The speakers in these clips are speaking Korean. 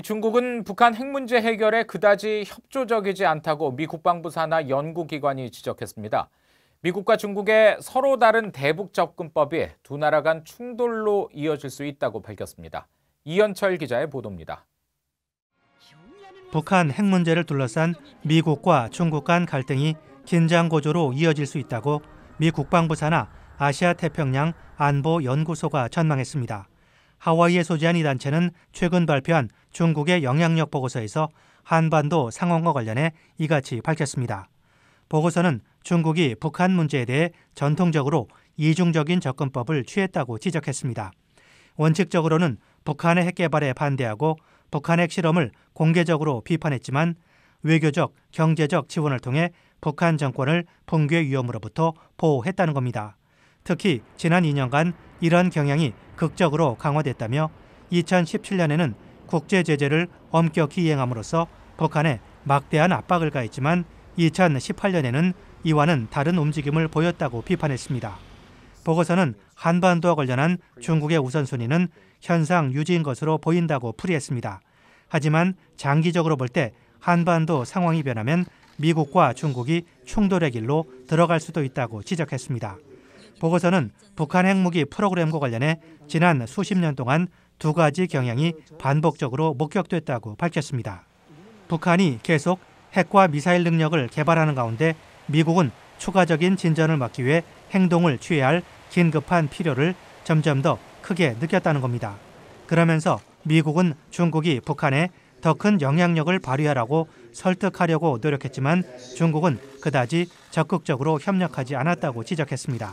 중국은 북한 핵 문제 해결에 그다지 협조적이지 않다고 미 국방부 산하 연구기관이 지적했습니다. 미국과 중국의 서로 다른 대북 접근법이 두 나라 간 충돌로 이어질 수 있다고 밝혔습니다. 이현철 기자의 보도입니다. 북한 핵 문제를 둘러싼 미국과 중국 간 갈등이 긴장 고조로 이어질 수 있다고 미 국방부 산하 아시아 태평양 안보 연구소가 전망했습니다. 하와이에 소재한 이 단체는 최근 발표한 중국의 영향력 보고서에서 한반도 상황과 관련해 이같이 밝혔습니다. 보고서는 중국이 북한 문제에 대해 전통적으로 이중적인 접근법을 취했다고 지적했습니다. 원칙적으로는 북한의 핵개발에 반대하고 북한 핵실험을 공개적으로 비판했지만 외교적, 경제적 지원을 통해 북한 정권을 붕괴 위험으로부터 보호했다는 겁니다. 특히 지난 2년간 이러한 경향이 극적으로 강화됐다며 2017년에는 국제 제재를 엄격히 이행함으로써 북한에 막대한 압박을 가했지만 2018년에는 이와는 다른 움직임을 보였다고 비판했습니다. 보고서는 한반도와 관련한 중국의 우선순위는 현상 유지인 것으로 보인다고 풀이했습니다. 하지만 장기적으로 볼 때 한반도 상황이 변하면 미국과 중국이 충돌의 길로 들어갈 수도 있다고 지적했습니다. 보고서는 북한 핵무기 프로그램과 관련해 지난 수십 년 동안 두 가지 경향이 반복적으로 목격됐다고 밝혔습니다. 북한이 계속 핵과 미사일 능력을 개발하는 가운데 미국은 추가적인 진전을 막기 위해 행동을 취해야 할 긴급한 필요를 점점 더 크게 느꼈다는 겁니다. 그러면서 미국은 중국이 북한에 더 큰 영향력을 발휘하라고 설득하려고 노력했지만 중국은 그다지 적극적으로 협력하지 않았다고 지적했습니다.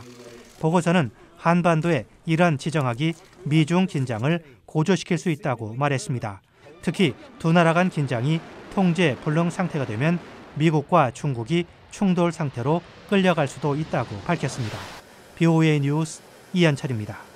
보고서는 한반도의 이란 지정학이 미중 긴장을 고조시킬 수 있다고 말했습니다. 특히 두 나라 간 긴장이 통제 불능 상태가 되면 미국과 중국이 충돌 상태로 끌려갈 수도 있다고 밝혔습니다. BOA 뉴스 이현철입니다.